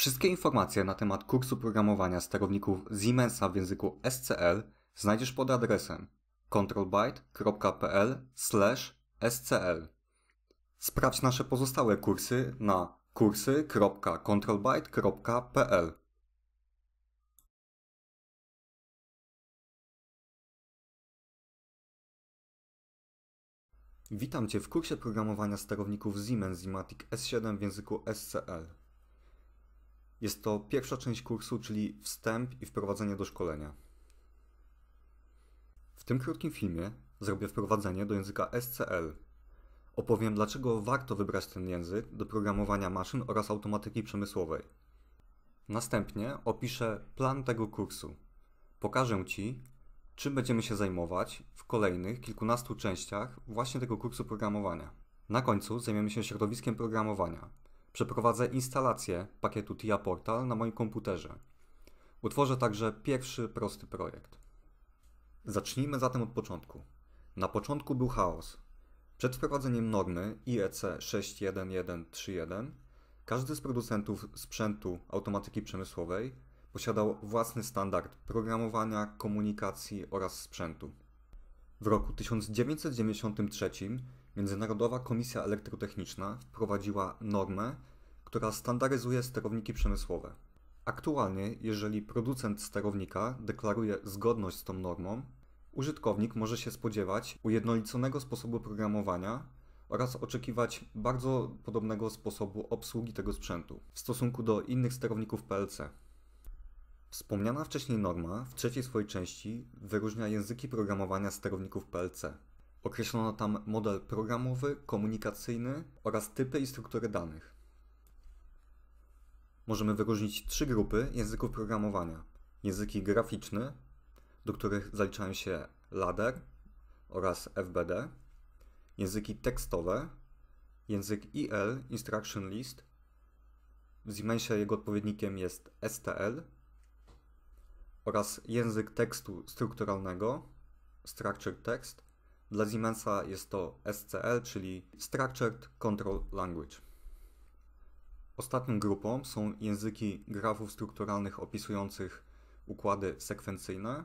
Wszystkie informacje na temat kursu programowania sterowników Siemensa w języku SCL znajdziesz pod adresem controlbyte.pl/scl. Sprawdź nasze pozostałe kursy na kursy.controlbyte.pl. Witam Cię w kursie programowania sterowników Siemens Zimatic S7 w języku SCL. Jest to pierwsza część kursu, czyli wstęp i wprowadzenie do szkolenia. W tym krótkim filmie zrobię wprowadzenie do języka SCL. Opowiem, dlaczego warto wybrać ten język do programowania maszyn oraz automatyki przemysłowej. Następnie opiszę plan tego kursu. Pokażę Ci, czym będziemy się zajmować w kolejnych kilkunastu częściach właśnie tego kursu programowania. Na końcu zajmiemy się środowiskiem programowania Przeprowadzę instalację pakietu TIA Portal na moim komputerze. Utworzę także pierwszy prosty projekt. Zacznijmy zatem od początku. Na początku był chaos. Przed wprowadzeniem normy IEC 61131 każdy z producentów sprzętu automatyki przemysłowej posiadał własny standard programowania, komunikacji oraz sprzętu. W roku 1993 Międzynarodowa Komisja Elektrotechniczna wprowadziła normę, która standaryzuje sterowniki przemysłowe. Aktualnie, jeżeli producent sterownika deklaruje zgodność z tą normą, użytkownik może się spodziewać ujednoliconego sposobu programowania oraz oczekiwać bardzo podobnego sposobu obsługi tego sprzętu w stosunku do innych sterowników PLC. Wspomniana wcześniej norma w trzeciej swojej części wyróżnia języki programowania sterowników PLC. Określono tam model programowy, komunikacyjny oraz typy i struktury danych. Możemy wyróżnić trzy grupy języków programowania. Języki graficzne, do których zaliczają się ladder oraz FBD, języki tekstowe, język IL, Instruction List, w Siemensie jego odpowiednikiem jest STL, oraz język tekstu strukturalnego, Structured Text, dla Siemensa jest to SCL, czyli Structured Control Language. Ostatnią grupą są języki grafów strukturalnych opisujących układy sekwencyjne,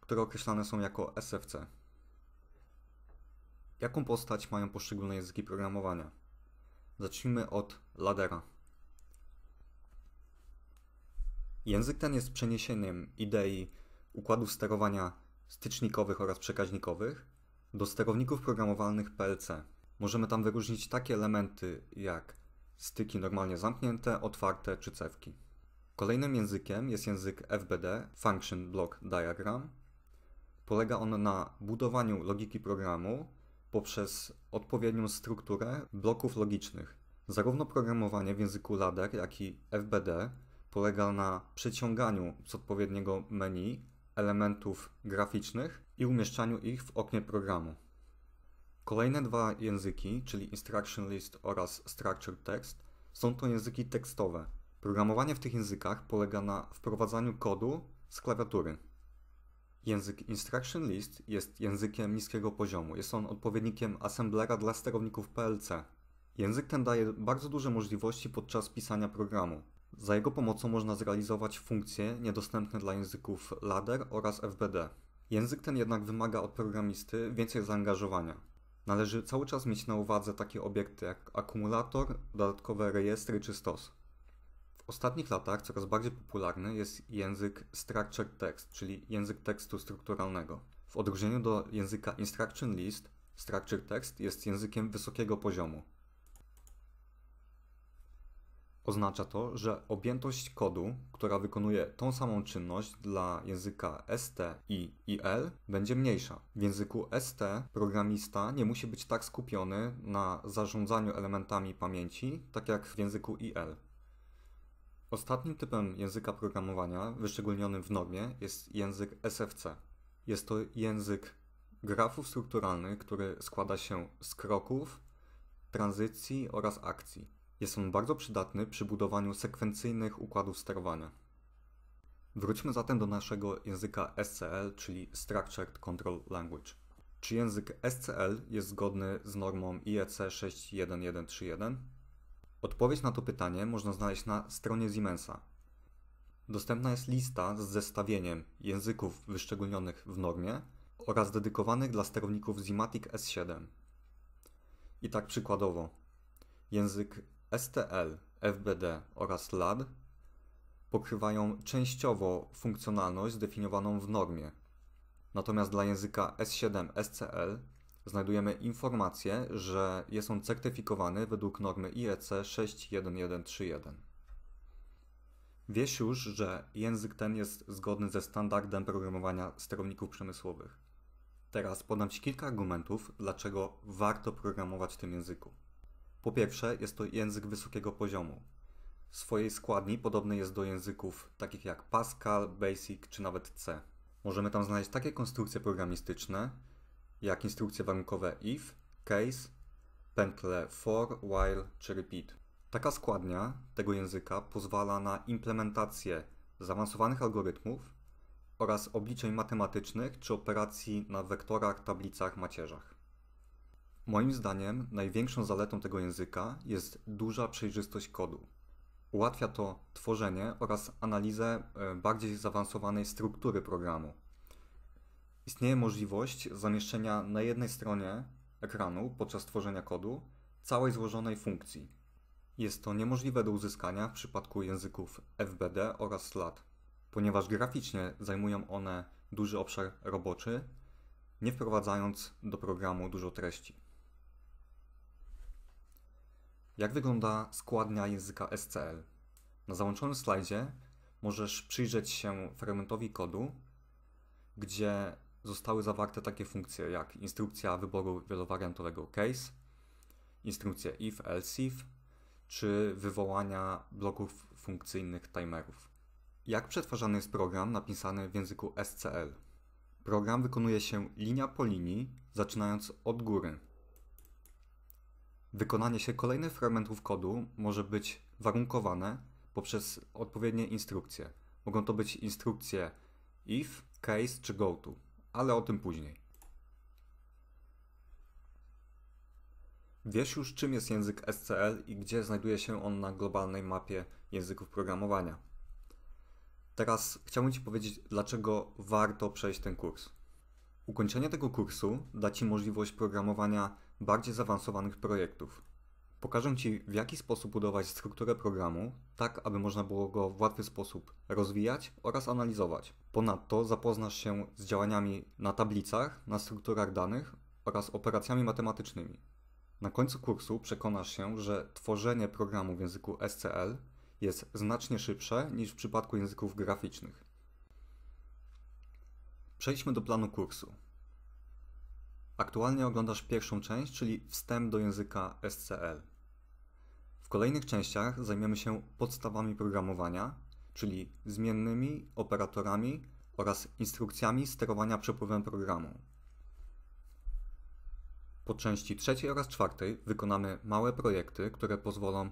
które określane są jako SFC. Jaką postać mają poszczególne języki programowania? Zacznijmy od ladera. Język ten jest przeniesieniem idei układów sterowania stycznikowych oraz przekaźnikowych, do sterowników programowalnych PLC możemy tam wyróżnić takie elementy jak styki normalnie zamknięte, otwarte czy cewki. Kolejnym językiem jest język FBD, Function Block Diagram. Polega on na budowaniu logiki programu poprzez odpowiednią strukturę bloków logicznych. Zarówno programowanie w języku ladder, jak i FBD polega na przeciąganiu z odpowiedniego menu elementów graficznych i umieszczaniu ich w oknie programu. Kolejne dwa języki, czyli Instruction List oraz Structured Text, są to języki tekstowe. Programowanie w tych językach polega na wprowadzaniu kodu z klawiatury. Język Instruction List jest językiem niskiego poziomu. Jest on odpowiednikiem assemblera dla sterowników PLC. Język ten daje bardzo duże możliwości podczas pisania programu. Za jego pomocą można zrealizować funkcje niedostępne dla języków ladder oraz FBD. Język ten jednak wymaga od programisty więcej zaangażowania. Należy cały czas mieć na uwadze takie obiekty jak akumulator, dodatkowe rejestry czy stos. W ostatnich latach coraz bardziej popularny jest język structured text, czyli język tekstu strukturalnego. W odróżnieniu do języka instruction list, structured text jest językiem wysokiego poziomu. Oznacza to, że objętość kodu, która wykonuje tą samą czynność dla języka ST i IL, będzie mniejsza. W języku ST programista nie musi być tak skupiony na zarządzaniu elementami pamięci, tak jak w języku IL. Ostatnim typem języka programowania wyszczególnionym w normie jest język SFC. Jest to język grafów strukturalnych, który składa się z kroków, tranzycji oraz akcji. Jest on bardzo przydatny przy budowaniu sekwencyjnych układów sterowania. Wróćmy zatem do naszego języka SCL, czyli Structured Control Language. Czy język SCL jest zgodny z normą IEC 61131? Odpowiedź na to pytanie można znaleźć na stronie Siemensa. Dostępna jest lista z zestawieniem języków wyszczególnionych w normie oraz dedykowanych dla sterowników Zimatic S7. I tak przykładowo, język STL, FBD oraz LAD pokrywają częściowo funkcjonalność zdefiniowaną w normie. Natomiast dla języka S7 SCL znajdujemy informację, że jest on certyfikowany według normy IEC 61131. Wiesz już, że język ten jest zgodny ze standardem programowania sterowników przemysłowych. Teraz podam Ci kilka argumentów, dlaczego warto programować w tym języku. Po pierwsze, jest to język wysokiego poziomu. W swojej składni podobny jest do języków takich jak Pascal, Basic czy nawet C. Możemy tam znaleźć takie konstrukcje programistyczne, jak instrukcje warunkowe if, case, pętle for, while czy repeat. Taka składnia tego języka pozwala na implementację zaawansowanych algorytmów oraz obliczeń matematycznych czy operacji na wektorach, tablicach, macierzach. Moim zdaniem największą zaletą tego języka jest duża przejrzystość kodu. Ułatwia to tworzenie oraz analizę e, bardziej zaawansowanej struktury programu. Istnieje możliwość zamieszczenia na jednej stronie ekranu podczas tworzenia kodu całej złożonej funkcji. Jest to niemożliwe do uzyskania w przypadku języków FBD oraz SLAT. Ponieważ graficznie zajmują one duży obszar roboczy, nie wprowadzając do programu dużo treści. Jak wygląda składnia języka SCL? Na załączonym slajdzie możesz przyjrzeć się fragmentowi kodu, gdzie zostały zawarte takie funkcje jak instrukcja wyboru wielowariantowego case, instrukcje if, else if, czy wywołania bloków funkcyjnych timerów. Jak przetwarzany jest program napisany w języku SCL? Program wykonuje się linia po linii, zaczynając od góry. Wykonanie się kolejnych fragmentów kodu może być warunkowane poprzez odpowiednie instrukcje. Mogą to być instrukcje if, case czy goto, ale o tym później. Wiesz już, czym jest język SCL i gdzie znajduje się on na globalnej mapie języków programowania. Teraz chciałbym Ci powiedzieć, dlaczego warto przejść ten kurs. Ukończenie tego kursu da Ci możliwość programowania bardziej zaawansowanych projektów. Pokażę Ci, w jaki sposób budować strukturę programu, tak aby można było go w łatwy sposób rozwijać oraz analizować. Ponadto zapoznasz się z działaniami na tablicach, na strukturach danych oraz operacjami matematycznymi. Na końcu kursu przekonasz się, że tworzenie programu w języku SCL jest znacznie szybsze niż w przypadku języków graficznych. Przejdźmy do planu kursu. Aktualnie oglądasz pierwszą część, czyli wstęp do języka SCL. W kolejnych częściach zajmiemy się podstawami programowania, czyli zmiennymi, operatorami oraz instrukcjami sterowania przepływem programu. Po części trzeciej oraz czwartej wykonamy małe projekty, które pozwolą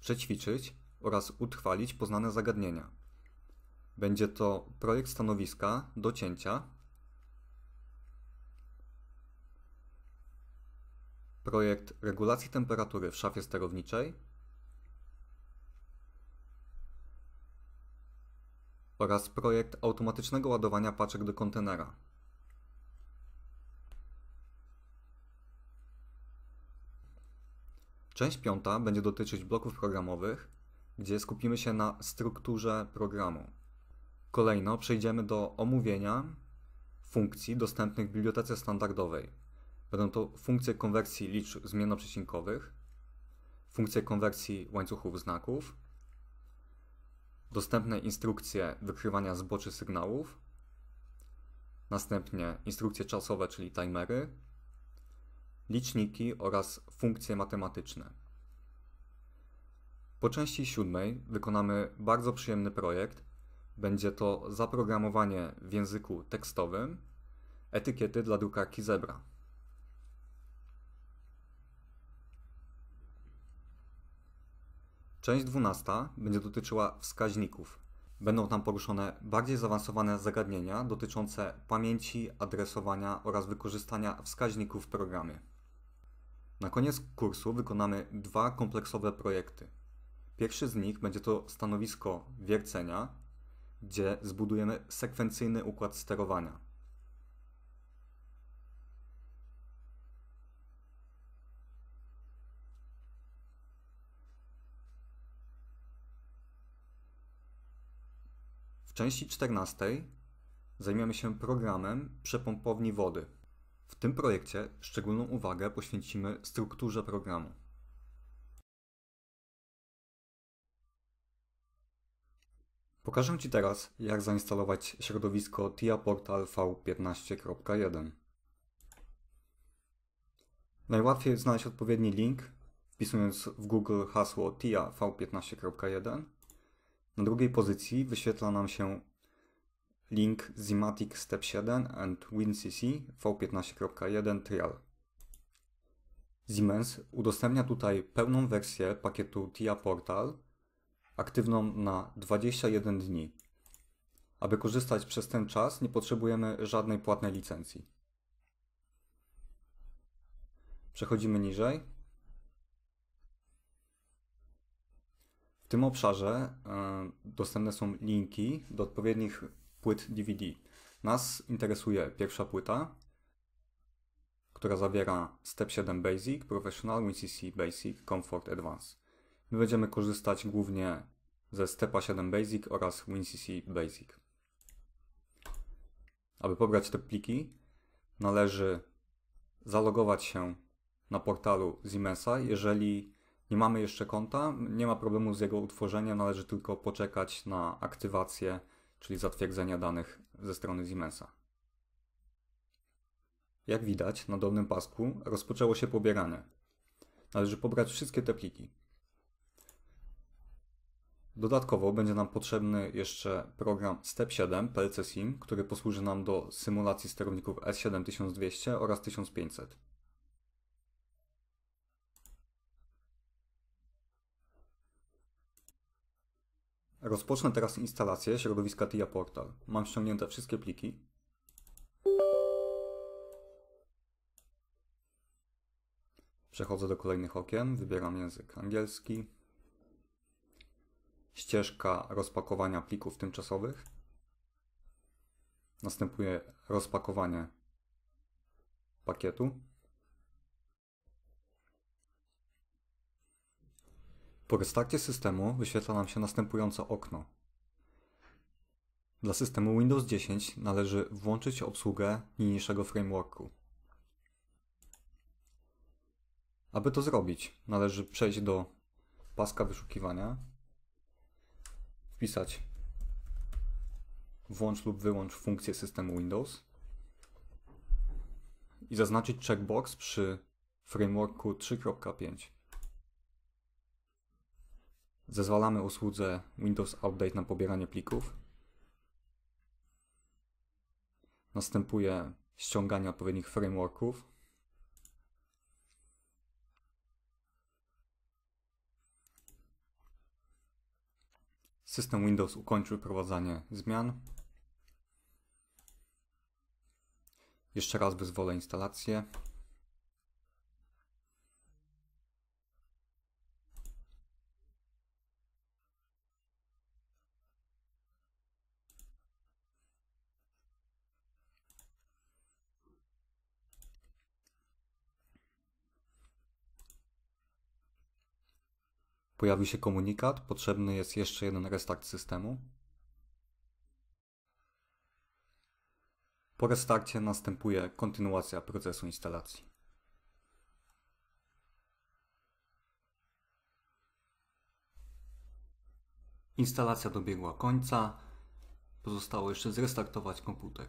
przećwiczyć oraz utrwalić poznane zagadnienia. Będzie to projekt stanowiska do cięcia projekt regulacji temperatury w szafie sterowniczej oraz projekt automatycznego ładowania paczek do kontenera. Część piąta będzie dotyczyć bloków programowych, gdzie skupimy się na strukturze programu. Kolejno przejdziemy do omówienia funkcji dostępnych w bibliotece standardowej. Będą to funkcje konwersji liczb zmiennoprzecinkowych, funkcje konwersji łańcuchów znaków, dostępne instrukcje wykrywania zboczy sygnałów, następnie instrukcje czasowe, czyli timery, liczniki oraz funkcje matematyczne. Po części siódmej wykonamy bardzo przyjemny projekt. Będzie to zaprogramowanie w języku tekstowym etykiety dla drukarki Zebra. Część 12 będzie dotyczyła wskaźników. Będą tam poruszone bardziej zaawansowane zagadnienia dotyczące pamięci, adresowania oraz wykorzystania wskaźników w programie. Na koniec kursu wykonamy dwa kompleksowe projekty. Pierwszy z nich będzie to stanowisko wiercenia, gdzie zbudujemy sekwencyjny układ sterowania. W części 14 zajmiemy się programem przepompowni wody. W tym projekcie szczególną uwagę poświęcimy strukturze programu. Pokażę Ci teraz, jak zainstalować środowisko TIA Portal V15.1. Najłatwiej jest znaleźć odpowiedni link, wpisując w Google hasło TIA V15.1 na drugiej pozycji wyświetla nam się link Zimatic Step 7 and WinCC V15.1 Trial. Siemens udostępnia tutaj pełną wersję pakietu TIA Portal, aktywną na 21 dni. Aby korzystać przez ten czas nie potrzebujemy żadnej płatnej licencji. Przechodzimy niżej. tym obszarze e, dostępne są linki do odpowiednich płyt DVD. Nas interesuje pierwsza płyta, która zawiera Step 7 Basic, Professional, WinCC Basic, Comfort Advance. My będziemy korzystać głównie ze Stepa 7 Basic oraz WinCC Basic. Aby pobrać te pliki, należy zalogować się na portalu Siemensa, jeżeli nie mamy jeszcze konta, nie ma problemu z jego utworzeniem, należy tylko poczekać na aktywację, czyli zatwierdzenie danych ze strony Siemensa. Jak widać na dolnym pasku rozpoczęło się pobieranie. Należy pobrać wszystkie te pliki. Dodatkowo będzie nam potrzebny jeszcze program Step 7 PLC SIM, który posłuży nam do symulacji sterowników S7200 oraz 1500. Rozpocznę teraz instalację środowiska TIA Portal. Mam ściągnięte wszystkie pliki. Przechodzę do kolejnych okien, wybieram język angielski. Ścieżka rozpakowania plików tymczasowych. Następuje rozpakowanie pakietu. Po restarcie systemu wyświetla nam się następujące okno. Dla systemu Windows 10 należy włączyć obsługę niniejszego frameworku. Aby to zrobić, należy przejść do paska wyszukiwania, wpisać włącz lub wyłącz funkcję systemu Windows i zaznaczyć checkbox przy frameworku 3.5. Zezwalamy usłudze Windows Update na pobieranie plików. Następuje ściąganie odpowiednich frameworków. System Windows ukończył prowadzenie zmian. Jeszcze raz wyzwolę instalację. Pojawił się komunikat, potrzebny jest jeszcze jeden restart systemu. Po restarcie następuje kontynuacja procesu instalacji. Instalacja dobiegła końca. Pozostało jeszcze zrestartować komputer.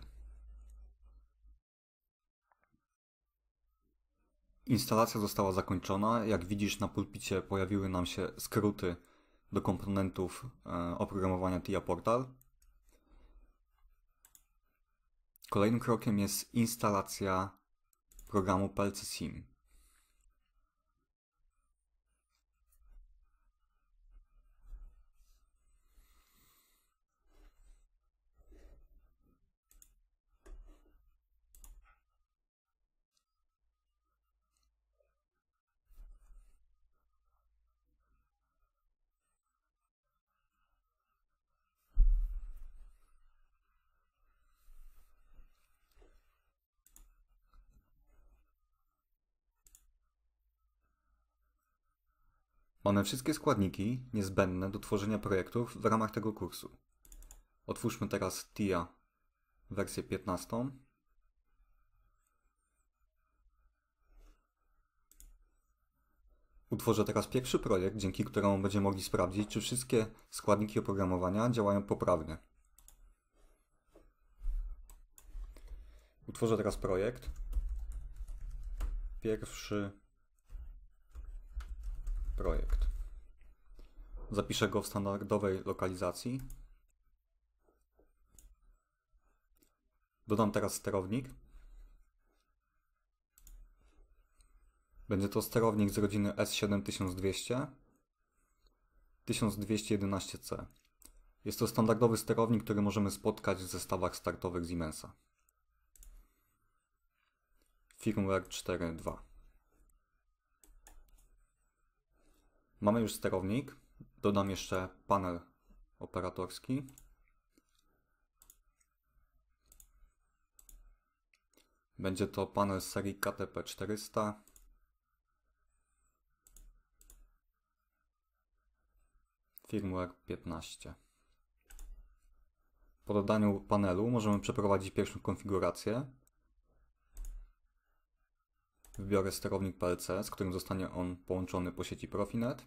Instalacja została zakończona. Jak widzisz, na pulpicie pojawiły nam się skróty do komponentów e, oprogramowania TIA Portal. Kolejnym krokiem jest instalacja programu PLC SIM. Mamy wszystkie składniki niezbędne do tworzenia projektów w ramach tego kursu. Otwórzmy teraz TIA wersję 15. Utworzę teraz pierwszy projekt, dzięki któremu będziemy mogli sprawdzić, czy wszystkie składniki oprogramowania działają poprawnie. Utworzę teraz projekt. Pierwszy projekt. Zapiszę go w standardowej lokalizacji. Dodam teraz sterownik. Będzie to sterownik z rodziny S7200 1211C. Jest to standardowy sterownik, który możemy spotkać w zestawach startowych Siemensa. Firmware 4.2 Mamy już sterownik. Dodam jeszcze panel operatorski. Będzie to panel z serii KTP400. Firmware 15. Po dodaniu panelu możemy przeprowadzić pierwszą konfigurację. Wybiorę sterownik PLC, z którym zostanie on połączony po sieci Profinet.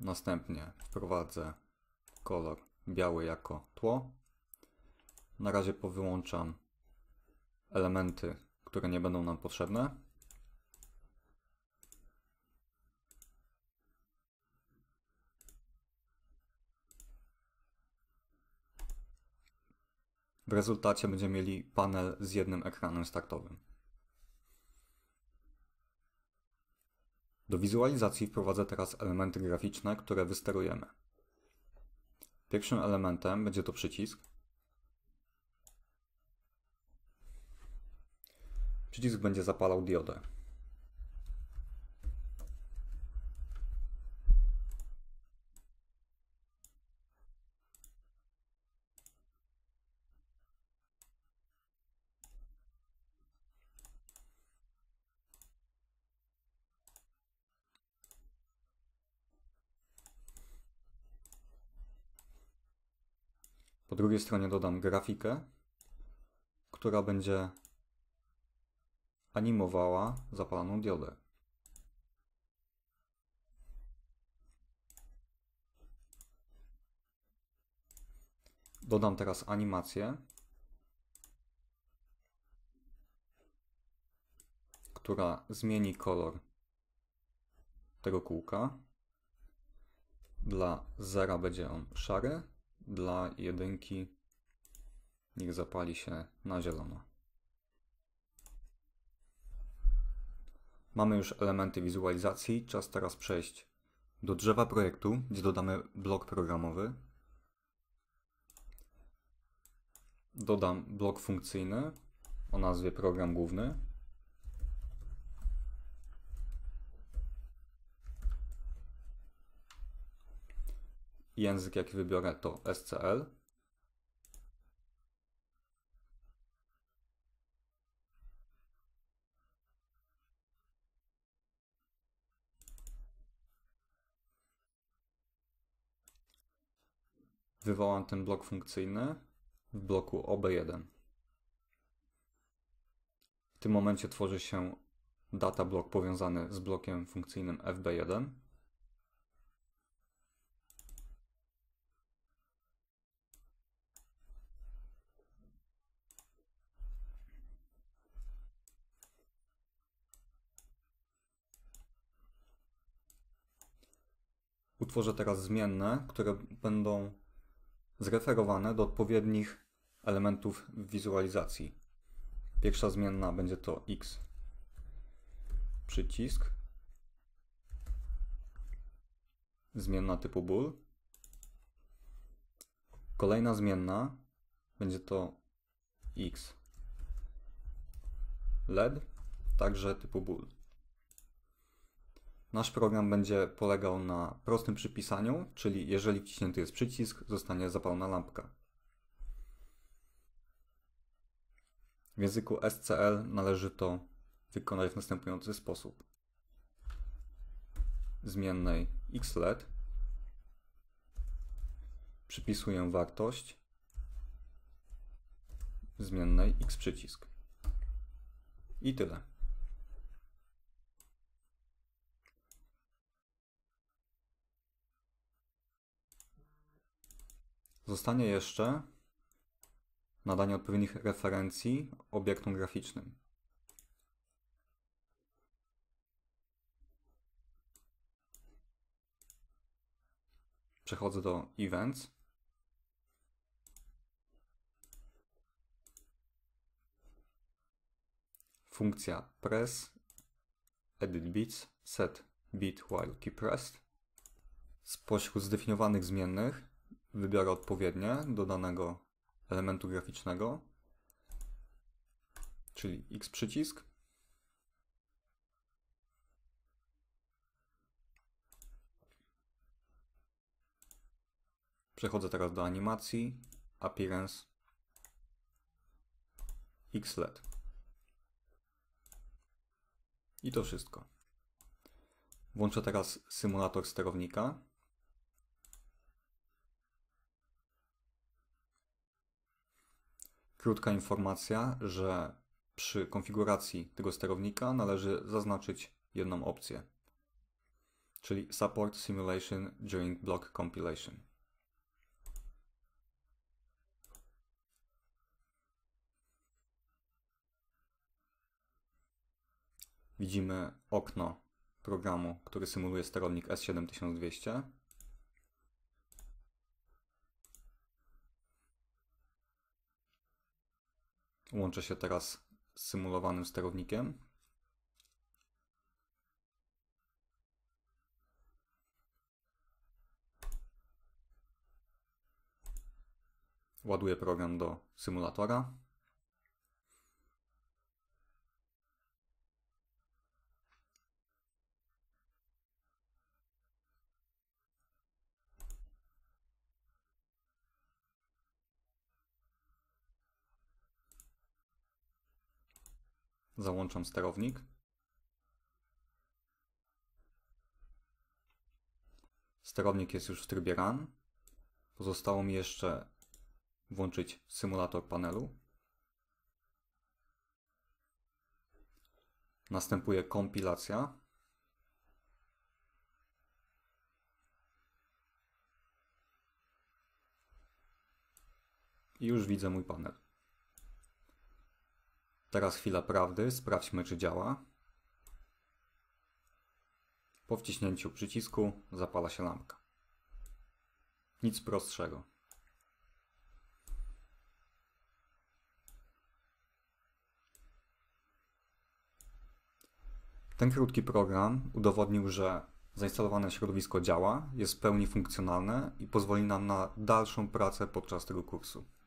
Następnie wprowadzę kolor biały jako tło. Na razie powyłączam elementy, które nie będą nam potrzebne. W rezultacie będziemy mieli panel z jednym ekranem startowym. Do wizualizacji wprowadzę teraz elementy graficzne, które wysterujemy. Pierwszym elementem będzie to przycisk. Przycisk będzie zapalał diodę. Po drugiej stronie dodam grafikę, która będzie animowała zapalaną diodę. Dodam teraz animację, która zmieni kolor tego kółka. Dla zera będzie on szary, dla jedynki niech zapali się na zielono. Mamy już elementy wizualizacji, czas teraz przejść do drzewa projektu, gdzie dodamy blok programowy. Dodam blok funkcyjny o nazwie program główny. język jaki wybiorę to SCL. Wywołam ten blok funkcyjny w bloku OB1. W tym momencie tworzy się data blok powiązany z blokiem funkcyjnym FB1. utworzę teraz zmienne, które będą zreferowane do odpowiednich elementów wizualizacji. Pierwsza zmienna będzie to x przycisk, zmienna typu bool. Kolejna zmienna będzie to x LED, także typu bool. Nasz program będzie polegał na prostym przypisaniu, czyli jeżeli wciśnięty jest przycisk, zostanie zapalona lampka. W języku SCL należy to wykonać w następujący sposób. Zmiennej xLED przypisuję wartość zmiennej x przycisk. I tyle. Zostanie jeszcze nadanie odpowiednich referencji obiektom graficznym. Przechodzę do Events. Funkcja press edit bits set bit while key pressed. Spośród zdefiniowanych zmiennych wybiorę odpowiednie do danego elementu graficznego, czyli X przycisk. Przechodzę teraz do animacji, appearance, X led I to wszystko. Włączę teraz symulator sterownika. Krótka informacja, że przy konfiguracji tego sterownika należy zaznaczyć jedną opcję, czyli Support Simulation during Block Compilation. Widzimy okno programu, który symuluje sterownik S7200. Łączę się teraz z symulowanym sterownikiem. Ładuję program do symulatora. Załączam sterownik. Sterownik jest już w trybie RAN. Pozostało mi jeszcze włączyć symulator panelu. Następuje kompilacja. I już widzę mój panel. Teraz chwila prawdy, sprawdźmy czy działa. Po wciśnięciu przycisku zapala się lampka. Nic prostszego. Ten krótki program udowodnił, że zainstalowane środowisko działa, jest w pełni funkcjonalne i pozwoli nam na dalszą pracę podczas tego kursu.